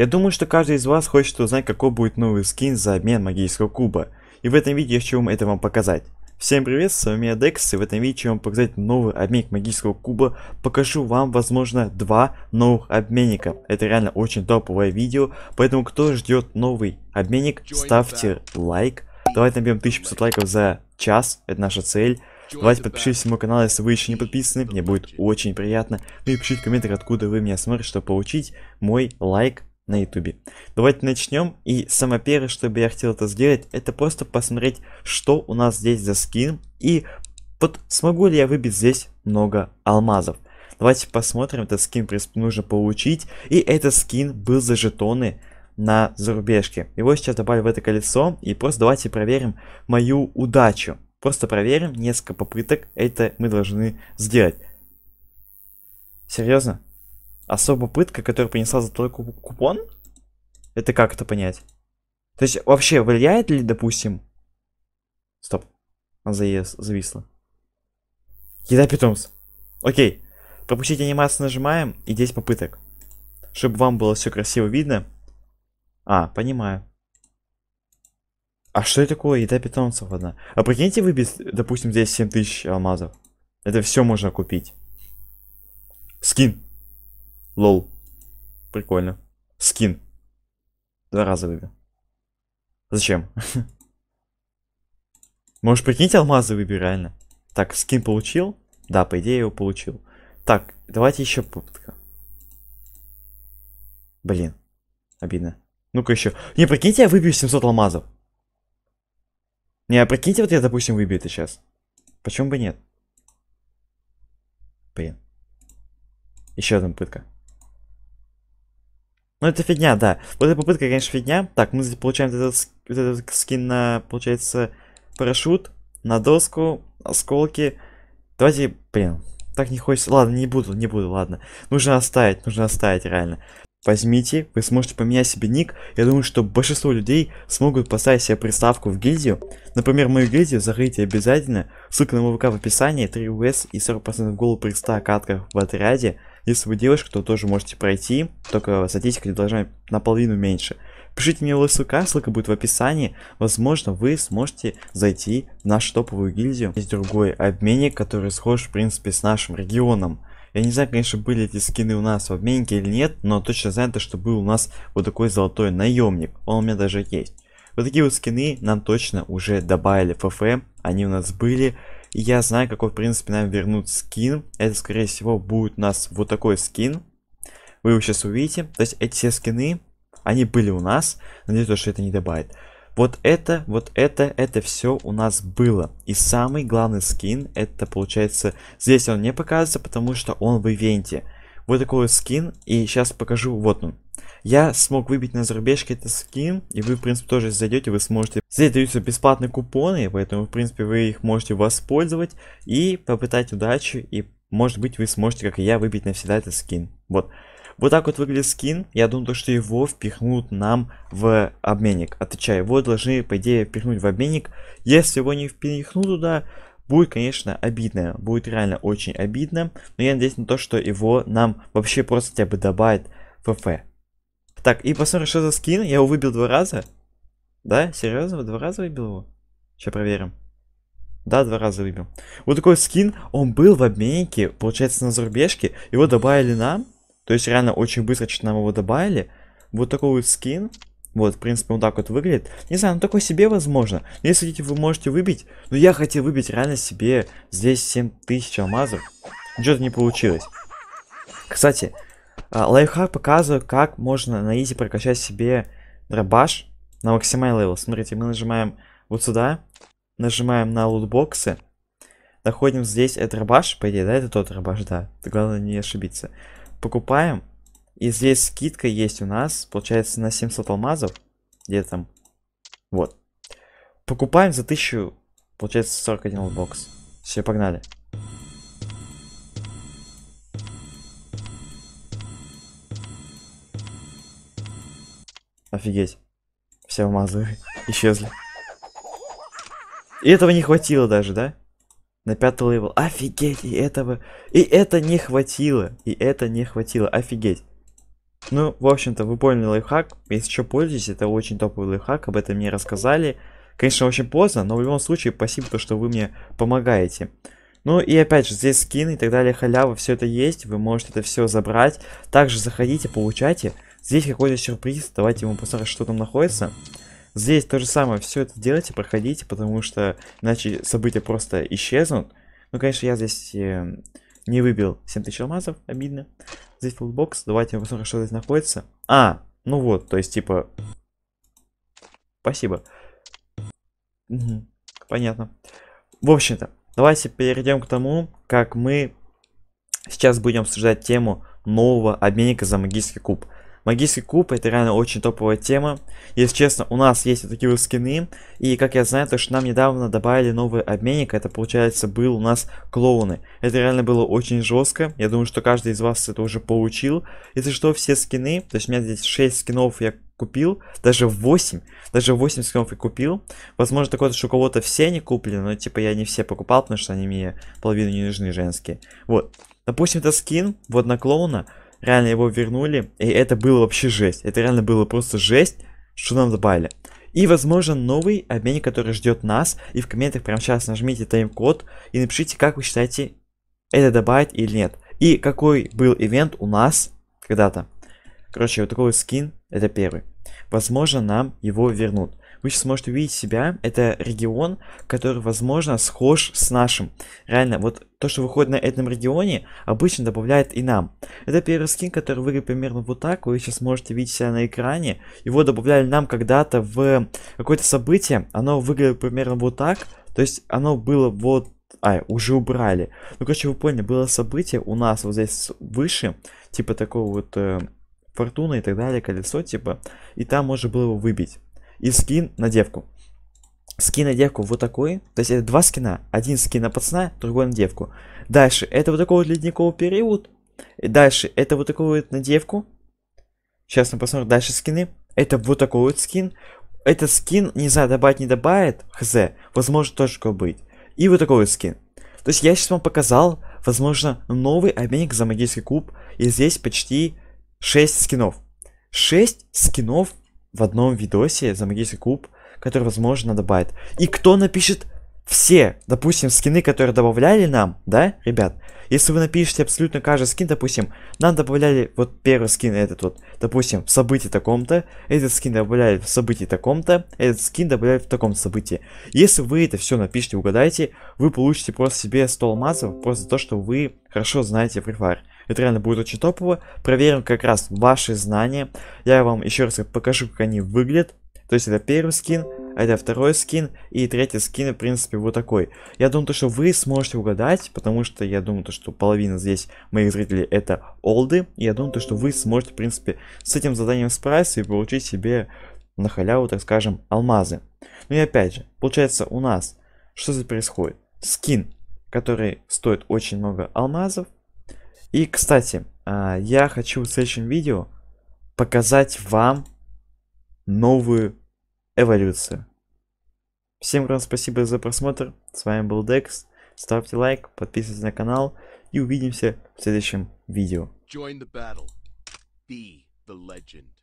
Я думаю, что каждый из вас хочет узнать, какой будет новый скин за обмен магического куба. И в этом видео я хочу вам это вам показать. Всем привет, с вами я Декс, и в этом видео я вам показать новый обменник магического куба. Покажу вам, возможно, два новых обменника. Это реально очень топовое видео, поэтому кто ждет новый обменник, ставьте лайк. Давайте наберем 1500 лайков за час, это наша цель. Давайте подпишитесь на мой канал, если вы еще не подписаны, мне будет очень приятно. Ну и пишите в комментариях, откуда вы меня смотрите, чтобы получить мой лайк на ютубе. Давайте начнем. И самое первое, что бы я хотел это сделать, это просто посмотреть, что у нас здесь за скин. И вот смогу ли я выбить здесь много алмазов. Давайте посмотрим, этот скин, в принципе, нужно получить. И этот скин был за жетоны на зарубежке. Его сейчас добавлю в это колесо. И просто давайте проверим мою удачу. Просто проверим несколько попыток. Это мы должны сделать. Серьезно? особо пытка, которая принесла за только купон? Это как это понять? То есть вообще влияет ли, допустим... Стоп. Она заезд, зависла. Еда питомца. Окей. Пропустить анимацию нажимаем и 10 попыток. Чтобы вам было все красиво видно. А, понимаю. А что это такое еда питомцев одна? А прикиньте без, допустим, здесь 7000 алмазов. Это все можно купить. Скин. Лол. Прикольно. Скин. два раза выбил. Зачем? Можешь прикиньте, алмазы выбери, реально. Так, скин получил? Да, по идее, его получил. Так, давайте еще попытка. Блин, обидно. Ну-ка еще. Не, прикиньте, я выбью 700 алмазов. Не, а прикиньте, вот я, допустим, выбью это сейчас. Почему бы нет? Блин. Еще одна пытка. Ну это фигня, да. Вот эта попытка, конечно, фигня. Так, мы получаем этот, вот этот скин на, получается, парашют, на доску, осколки. Давайте, блин, так не хочется. Ладно, не буду, не буду, ладно. Нужно оставить, нужно оставить, реально. Возьмите, вы сможете поменять себе ник. Я думаю, что большинство людей смогут поставить себе приставку в гильдию. Например, мою гильдию закрыть обязательно. Ссылка на мой ВК в описании, 3 УС и 40% голубых при 100 катках в отряде. Если вы девушка, то тоже можете пройти, только статистика должна наполовину меньше. Пишите мне в ссылка, ссылка будет в описании. Возможно, вы сможете зайти в нашу топовую гильдию. Есть другой обменник, который схож, в принципе, с нашим регионом. Я не знаю, конечно, были эти скины у нас в обменнике или нет, но точно знаю то, что был у нас вот такой золотой наемник. Он у меня даже есть. Вот такие вот скины нам точно уже добавили в ФФ, они у нас были я знаю, какой, в принципе, нам вернут скин. Это, скорее всего, будет у нас вот такой скин. Вы его сейчас увидите. То есть эти все скины, они были у нас. Надеюсь, что это не добавит. Вот это, вот это, это все у нас было. И самый главный скин, это получается, здесь он не показывается, потому что он в ивенте. Вот такой вот скин, и сейчас покажу, вот он. Я смог выбить на зарубежке этот скин, и вы, в принципе, тоже зайдете, вы сможете... Здесь даются бесплатные купоны, поэтому, в принципе, вы их можете воспользовать и попытать удачи, и, может быть, вы сможете, как и я, выбить навсегда этот скин. Вот. Вот так вот выглядит скин. Я думаю, то, что его впихнут нам в обменник. Отвечаю, его должны, по идее, впихнуть в обменник. Если его не впихнут туда, будет, конечно, обидно. Будет реально очень обидно. Но я надеюсь на то, что его нам вообще просто хотя бы добавят в ФФ. Так, и посмотрим, что за скин. Я его выбил два раза. Да, серьезно, два раза выбил его? Сейчас проверим. Да, два раза выбил. Вот такой скин, он был в обменнике, получается, на зарубежке. Его добавили нам. То есть реально очень быстро что-то нам его добавили. Вот такой вот скин. Вот, в принципе, он так вот выглядит. Не знаю, он ну такой себе, возможно. Ну, если хотите, вы можете выбить. Но я хотел выбить реально себе здесь 7000 алмазов. Что-то не получилось. Кстати, а, лайфхак показываю, как можно на изи прокачать себе дробаш на максимальный левел. Смотрите, мы нажимаем вот сюда, нажимаем на лутбоксы, находим здесь этот дробаш, по идее, да, это тот дробаш, да, главное не ошибиться. Покупаем, и здесь скидка есть у нас, получается, на 700 алмазов, где там, вот. Покупаем за 1000, получается, 41 лутбокс. Все, погнали. Офигеть. Все алмазы исчезли. И этого не хватило даже, да? На пятый левел. Офигеть, и этого... И это не хватило. И это не хватило. Офигеть. Ну, в общем-то, вы поняли лайфхак. Если что, пользуйтесь, это очень топовый лайфхак. Об этом мне рассказали. Конечно, очень поздно, но в любом случае, спасибо, то, что вы мне помогаете. Ну и опять же, здесь скины и так далее, халява, все это есть. Вы можете это все забрать. Также заходите, получайте. Здесь какой-то сюрприз, давайте ему посмотрим, что там находится. Здесь то же самое, все это делайте, проходите, потому что иначе события просто исчезнут. Ну, конечно, я здесь э, не выбил 7000 алмазов, обидно. Здесь фулбокс, давайте посмотрим, что здесь находится. А, ну вот, то есть, типа... Спасибо. Угу, понятно. В общем-то, давайте перейдем к тому, как мы сейчас будем обсуждать тему нового обменника за магический куб. Магический куб это реально очень топовая тема. Если честно, у нас есть вот такие вот скины. И как я знаю, то что нам недавно добавили новый обменник. Это получается был у нас клоуны. Это реально было очень жестко. Я думаю, что каждый из вас это уже получил. Если что, все скины. То есть у меня здесь 6 скинов я купил, даже 8, даже 8 скинов я купил. Возможно, такое, что у кого-то все они куплены, но типа я не все покупал, потому что они мне половину не нужны женские. Вот. Допустим, это скин, вот на клоуна, реально его вернули, и это было вообще жесть. Это реально было просто жесть, что нам добавили. И, возможно, новый обменник, который ждет нас. И в комментах прямо сейчас нажмите тайм-код и напишите, как вы считаете, это добавить или нет. И какой был ивент у нас когда-то. Короче, вот такой скин, это первый. Возможно, нам его вернут вы сейчас можете увидеть себя. Это регион, который, возможно, схож с нашим. Реально, вот то, что выходит на этом регионе, обычно добавляет и нам. Это первый скин, который выглядит примерно вот так. Вы сейчас можете видеть себя на экране. Его добавляли нам когда-то в какое-то событие. Оно выглядит примерно вот так. То есть оно было вот ай, уже убрали. Ну, короче, вы поняли, было событие у нас вот здесь выше, типа такого вот э, фортуна и так далее, колесо, типа, и там можно было его выбить и скин на девку. Скин на девку вот такой. То есть это два скина. Один скин на пацана, другой на девку. Дальше это вот такой вот ледниковый период. И дальше это вот такой вот на девку. Сейчас мы посмотрим дальше скины. Это вот такой вот скин. Этот скин, не знаю, добавить не добавит, хз, возможно тоже такое быть. И вот такой вот скин. То есть я сейчас вам показал, возможно, новый обменник за магический куб. И здесь почти 6 скинов. 6 скинов в одном видосе за магический куб, который, возможно, добавит. И кто напишет все, допустим, скины, которые добавляли нам, да, ребят? Если вы напишете абсолютно каждый скин, допустим, нам добавляли вот первый скин, этот вот, допустим, в событии таком-то, этот скин добавляли в событии таком-то, этот скин добавляли в таком событии. Если вы это все напишите, угадайте, вы получите просто себе 100 алмазов, просто за то, что вы хорошо знаете Free Fire. Это реально будет очень топово. Проверим как раз ваши знания. Я вам еще раз покажу, как они выглядят. То есть это первый скин, а это второй скин и третий скин, в принципе, вот такой. Я думаю, то, что вы сможете угадать, потому что я думаю, то, что половина здесь моих зрителей это олды. И я думаю, то, что вы сможете, в принципе, с этим заданием справиться и получить себе на халяву, так скажем, алмазы. Ну и опять же, получается у нас, что здесь происходит? Скин, который стоит очень много алмазов, и, кстати, а, я хочу в следующем видео показать вам новую эволюцию. Всем огромное спасибо за просмотр. С вами был Декс. Ставьте лайк, подписывайтесь на канал и увидимся в следующем видео. Join the battle. Be the legend.